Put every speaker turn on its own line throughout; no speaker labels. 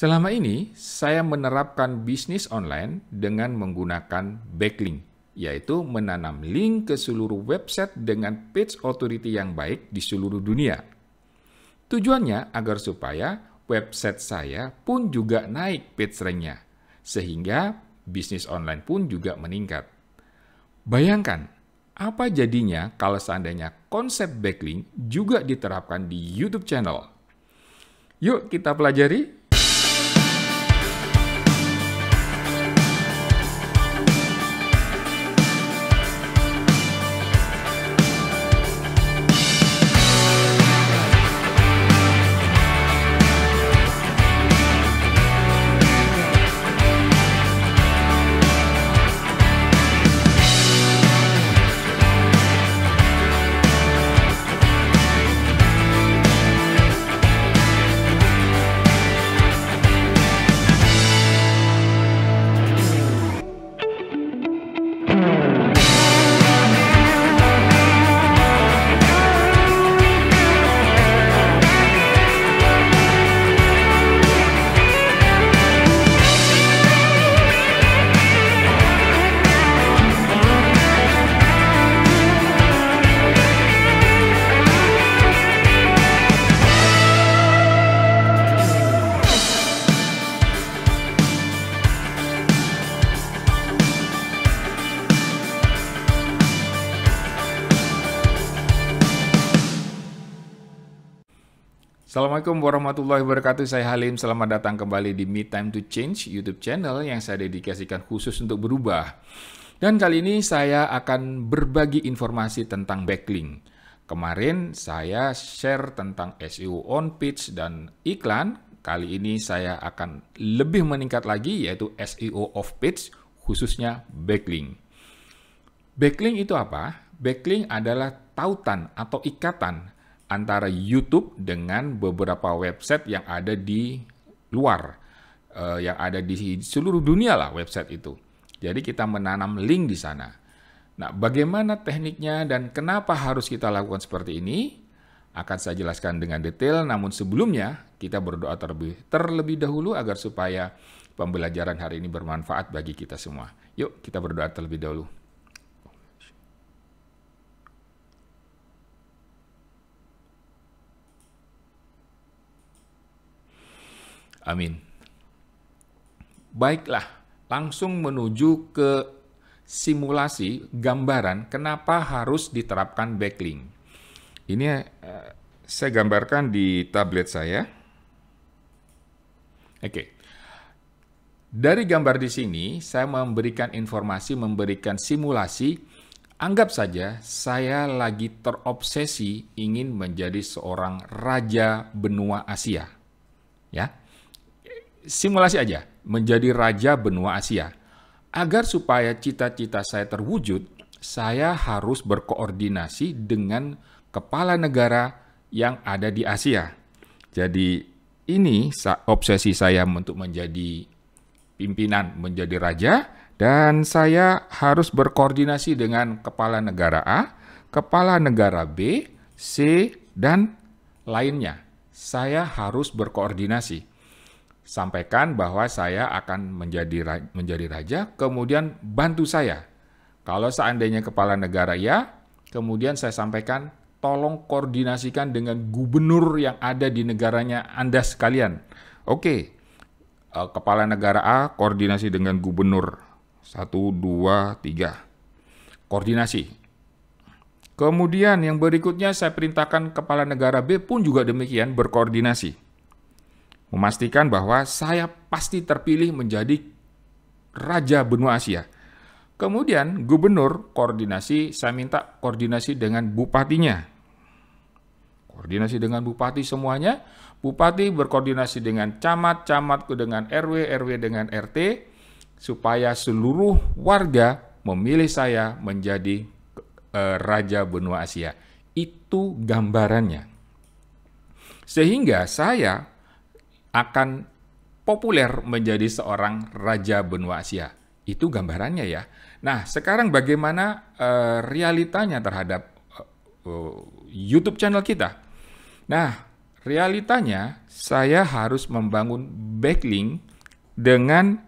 Selama ini, saya menerapkan bisnis online dengan menggunakan backlink, yaitu menanam link ke seluruh website dengan page authority yang baik di seluruh dunia. Tujuannya agar supaya website saya pun juga naik page ranknya, sehingga bisnis online pun juga meningkat. Bayangkan, apa jadinya kalau seandainya konsep backlink juga diterapkan di YouTube channel? Yuk kita pelajari Assalamualaikum warahmatullahi wabarakatuh, saya Halim. Selamat datang kembali di Me Time to Change YouTube channel yang saya dedikasikan khusus untuk berubah. Dan kali ini saya akan berbagi informasi tentang backlink. Kemarin saya share tentang SEO on page dan iklan. Kali ini saya akan lebih meningkat lagi yaitu SEO off page khususnya backlink. Backlink itu apa? Backlink adalah tautan atau ikatan antara YouTube dengan beberapa website yang ada di luar, uh, yang ada di seluruh dunia lah website itu. Jadi kita menanam link di sana. Nah, bagaimana tekniknya dan kenapa harus kita lakukan seperti ini? Akan saya jelaskan dengan detail, namun sebelumnya kita berdoa terlebih, terlebih dahulu agar supaya pembelajaran hari ini bermanfaat bagi kita semua. Yuk, kita berdoa terlebih dahulu. Amin. Baiklah, langsung menuju ke simulasi gambaran kenapa harus diterapkan backlink. Ini uh, saya gambarkan di tablet saya. Oke. Okay. Dari gambar di sini, saya memberikan informasi, memberikan simulasi. Anggap saja saya lagi terobsesi ingin menjadi seorang raja benua Asia. Ya, simulasi aja, menjadi raja benua Asia. Agar supaya cita-cita saya terwujud, saya harus berkoordinasi dengan kepala negara yang ada di Asia. Jadi ini obsesi saya untuk menjadi pimpinan, menjadi raja, dan saya harus berkoordinasi dengan kepala negara A, kepala negara B, C, dan lainnya. Saya harus berkoordinasi sampaikan bahwa saya akan menjadi menjadi raja, kemudian bantu saya. Kalau seandainya kepala negara ya, kemudian saya sampaikan tolong koordinasikan dengan gubernur yang ada di negaranya Anda sekalian. Oke. Eh, kepala negara A koordinasi dengan gubernur. Satu, dua, tiga. Koordinasi. Kemudian yang berikutnya saya perintahkan kepala negara B pun juga demikian berkoordinasi memastikan bahwa saya pasti terpilih menjadi Raja Benua Asia. Kemudian gubernur koordinasi, saya minta koordinasi dengan bupatinya. Koordinasi dengan bupati semuanya, bupati berkoordinasi dengan camat, camat dengan RW, RW dengan RT, supaya seluruh warga memilih saya menjadi e, Raja Benua Asia. Itu gambarannya. Sehingga saya akan populer menjadi seorang raja benua Asia. Itu gambarannya ya. Nah, sekarang bagaimana uh, realitanya terhadap uh, YouTube channel kita? Nah, realitanya saya harus membangun backlink dengan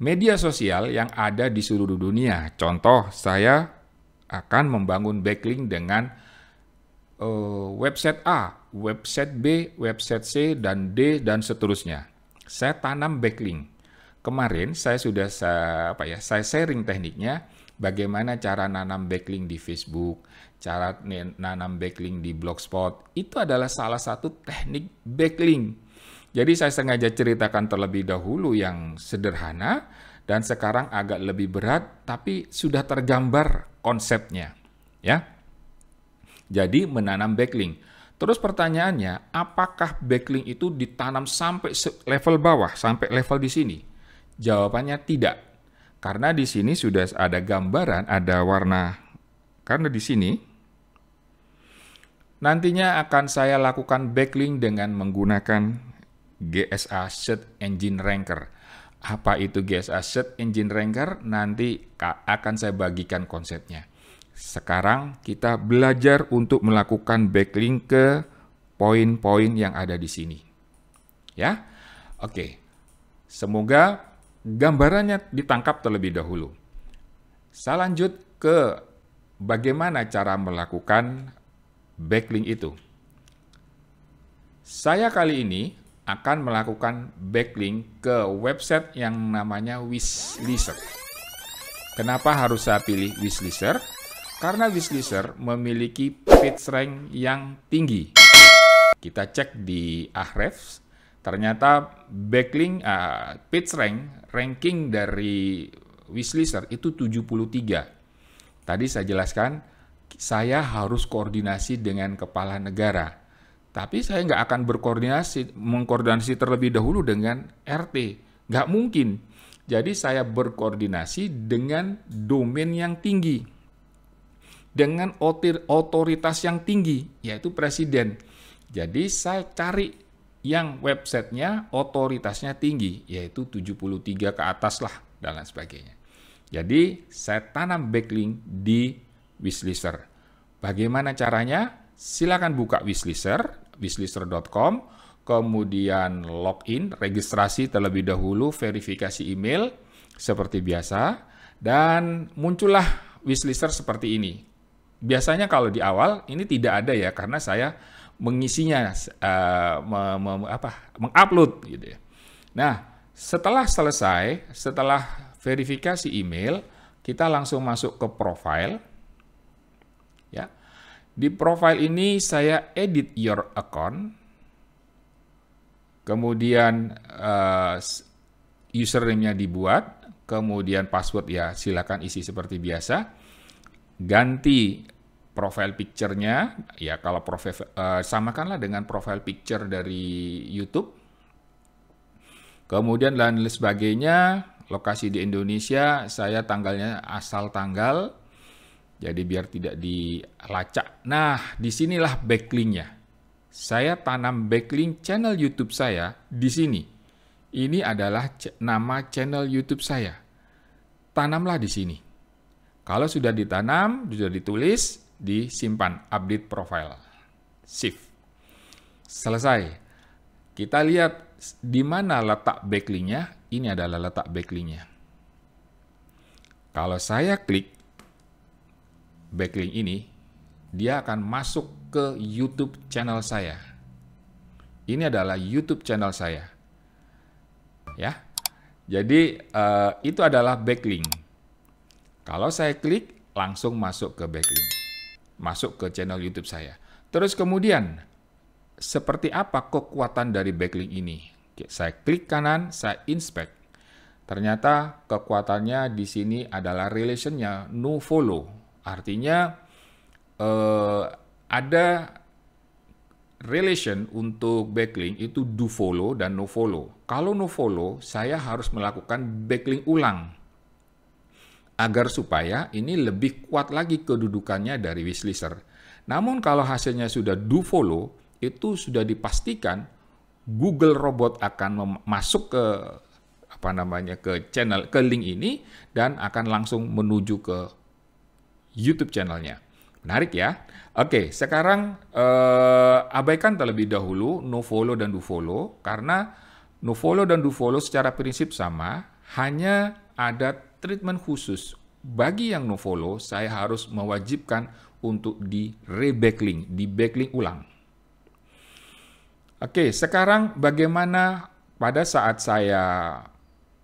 media sosial yang ada di seluruh dunia. Contoh, saya akan membangun backlink dengan Eh, website A, website B, website C, dan D, dan seterusnya. Saya tanam backlink. Kemarin saya sudah saya, apa ya, saya sharing tekniknya bagaimana cara nanam backlink di Facebook, cara nanam backlink di Blogspot. Itu adalah salah satu teknik backlink. Jadi saya sengaja ceritakan terlebih dahulu yang sederhana dan sekarang agak lebih berat tapi sudah tergambar konsepnya, ya. Jadi menanam backlink. Terus pertanyaannya, apakah backlink itu ditanam sampai level bawah, sampai level di sini? Jawabannya tidak. Karena di sini sudah ada gambaran, ada warna. Karena di sini nantinya akan saya lakukan backlink dengan menggunakan GSA Set Engine Ranker. Apa itu GSA Set Engine Ranker? Nanti akan saya bagikan konsepnya. Sekarang kita belajar untuk melakukan backlink ke poin-poin yang ada di sini. Ya. Oke. Semoga gambarannya ditangkap terlebih dahulu. Saya lanjut ke bagaimana cara melakukan backlink itu. Saya kali ini akan melakukan backlink ke website yang namanya Wishlister. Kenapa harus saya pilih Wishlister? Karena Wisliser memiliki pitch rank yang tinggi. Kita cek di Ahrefs, ternyata backlink uh, pitch rank ranking dari Wisliser itu 73. Tadi saya jelaskan saya harus koordinasi dengan kepala negara. Tapi saya nggak akan berkoordinasi, mengkoordinasi terlebih dahulu dengan RT. Nggak mungkin. Jadi saya berkoordinasi dengan domain yang tinggi dengan otoritas yang tinggi, yaitu presiden. Jadi saya cari yang websitenya otoritasnya tinggi, yaitu 73 ke atas lah, dan lain sebagainya. Jadi saya tanam backlink di wishlister. Bagaimana caranya? Silakan buka wishlister, wishlister.com, kemudian login, registrasi terlebih dahulu, verifikasi email, seperti biasa, dan muncullah wishlister seperti ini biasanya kalau di awal ini tidak ada ya karena saya mengisinya uh, me, me, apa mengupload gitu ya. Nah, setelah selesai, setelah verifikasi email, kita langsung masuk ke profile. Ya. Di profile ini saya edit your account. Kemudian uh, username-nya dibuat, kemudian password ya silakan isi seperti biasa. Ganti profile picture-nya ya kalau profile uh, samakanlah dengan profile picture dari YouTube. Kemudian dan lain sebagainya, lokasi di Indonesia, saya tanggalnya asal tanggal. Jadi biar tidak dilacak. Nah, disinilah backlink-nya. Saya tanam backlink channel YouTube saya di sini. Ini adalah nama channel YouTube saya. Tanamlah di sini. Kalau sudah ditanam, sudah ditulis, disimpan update profile shift selesai kita lihat di mana letak backlinknya ini adalah letak backlinknya kalau saya klik backlink ini dia akan masuk ke YouTube channel saya ini adalah YouTube channel saya ya jadi eh, itu adalah backlink kalau saya klik langsung masuk ke backlink masuk ke channel YouTube saya. Terus kemudian, seperti apa kekuatan dari backlink ini? Oke, saya klik kanan, saya inspect. Ternyata kekuatannya di sini adalah relationnya no follow. Artinya eh, ada relation untuk backlink itu do follow dan no follow. Kalau no follow, saya harus melakukan backlink ulang agar supaya ini lebih kuat lagi kedudukannya dari wishlister. Namun kalau hasilnya sudah do follow, itu sudah dipastikan Google robot akan masuk ke apa namanya ke channel ke link ini dan akan langsung menuju ke YouTube channelnya. Menarik ya. Oke, sekarang eh, abaikan terlebih dahulu no follow dan do follow karena no follow dan do follow secara prinsip sama, hanya ada treatment khusus. Bagi yang no follow, saya harus mewajibkan untuk di rebacklink, di backlink ulang. Oke, sekarang bagaimana pada saat saya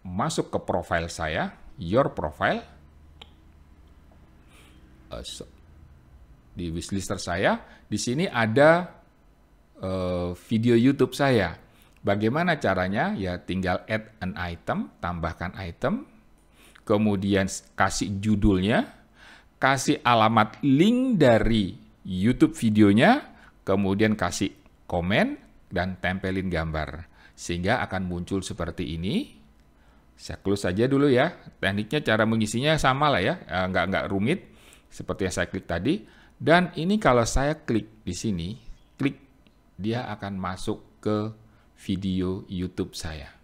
masuk ke profile saya, your profile, eh, di wishlister saya, di sini ada eh, video YouTube saya. Bagaimana caranya? Ya tinggal add an item, tambahkan item, kemudian kasih judulnya, kasih alamat link dari YouTube videonya, kemudian kasih komen dan tempelin gambar. Sehingga akan muncul seperti ini. Saya close saja dulu ya. Tekniknya cara mengisinya sama lah ya, eh, nggak nggak rumit seperti yang saya klik tadi. Dan ini kalau saya klik di sini, klik dia akan masuk ke video YouTube saya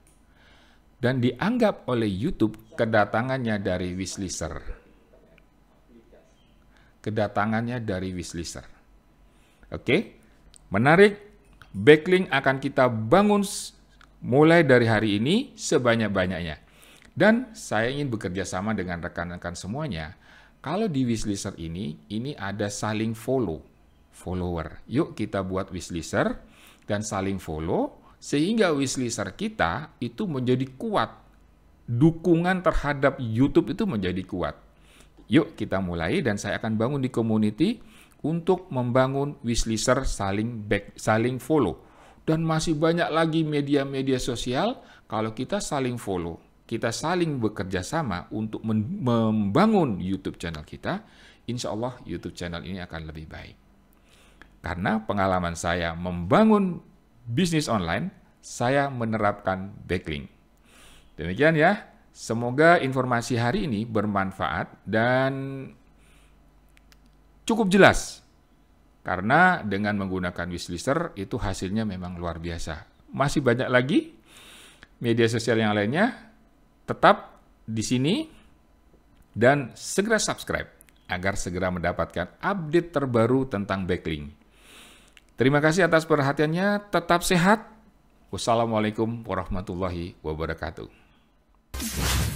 dan dianggap oleh YouTube kedatangannya dari Wislister. Kedatangannya dari Wislister. Oke, menarik. Backlink akan kita bangun mulai dari hari ini sebanyak-banyaknya. Dan saya ingin bekerja sama dengan rekan-rekan semuanya. Kalau di Wislister ini, ini ada saling follow, follower. Yuk kita buat Wislister dan saling follow sehingga wishlister kita itu menjadi kuat. Dukungan terhadap YouTube itu menjadi kuat. Yuk kita mulai dan saya akan bangun di community untuk membangun wishlister saling back, saling follow. Dan masih banyak lagi media-media sosial kalau kita saling follow. Kita saling bekerja sama untuk membangun YouTube channel kita. Insya Allah YouTube channel ini akan lebih baik. Karena pengalaman saya membangun bisnis online, saya menerapkan backlink. Demikian ya, semoga informasi hari ini bermanfaat dan cukup jelas. Karena dengan menggunakan wishlister itu hasilnya memang luar biasa. Masih banyak lagi media sosial yang lainnya. Tetap di sini dan segera subscribe agar segera mendapatkan update terbaru tentang backlink. Terima kasih atas perhatiannya. Tetap sehat. Wassalamualaikum warahmatullahi wabarakatuh.